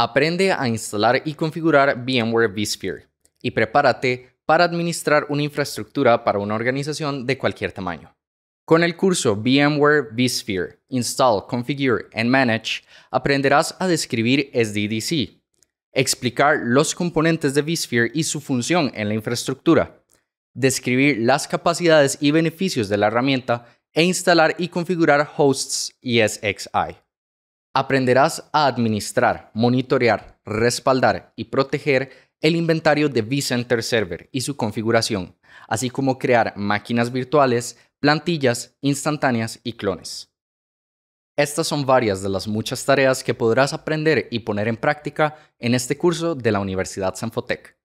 Aprende a instalar y configurar VMware vSphere y prepárate para administrar una infraestructura para una organización de cualquier tamaño. Con el curso VMware vSphere Install, Configure and Manage aprenderás a describir SDDC, explicar los componentes de vSphere y su función en la infraestructura, describir las capacidades y beneficios de la herramienta e instalar y configurar hosts ESXi aprenderás a administrar, monitorear, respaldar y proteger el inventario de vCenter Server y su configuración, así como crear máquinas virtuales, plantillas instantáneas y clones. Estas son varias de las muchas tareas que podrás aprender y poner en práctica en este curso de la Universidad Sanfotec.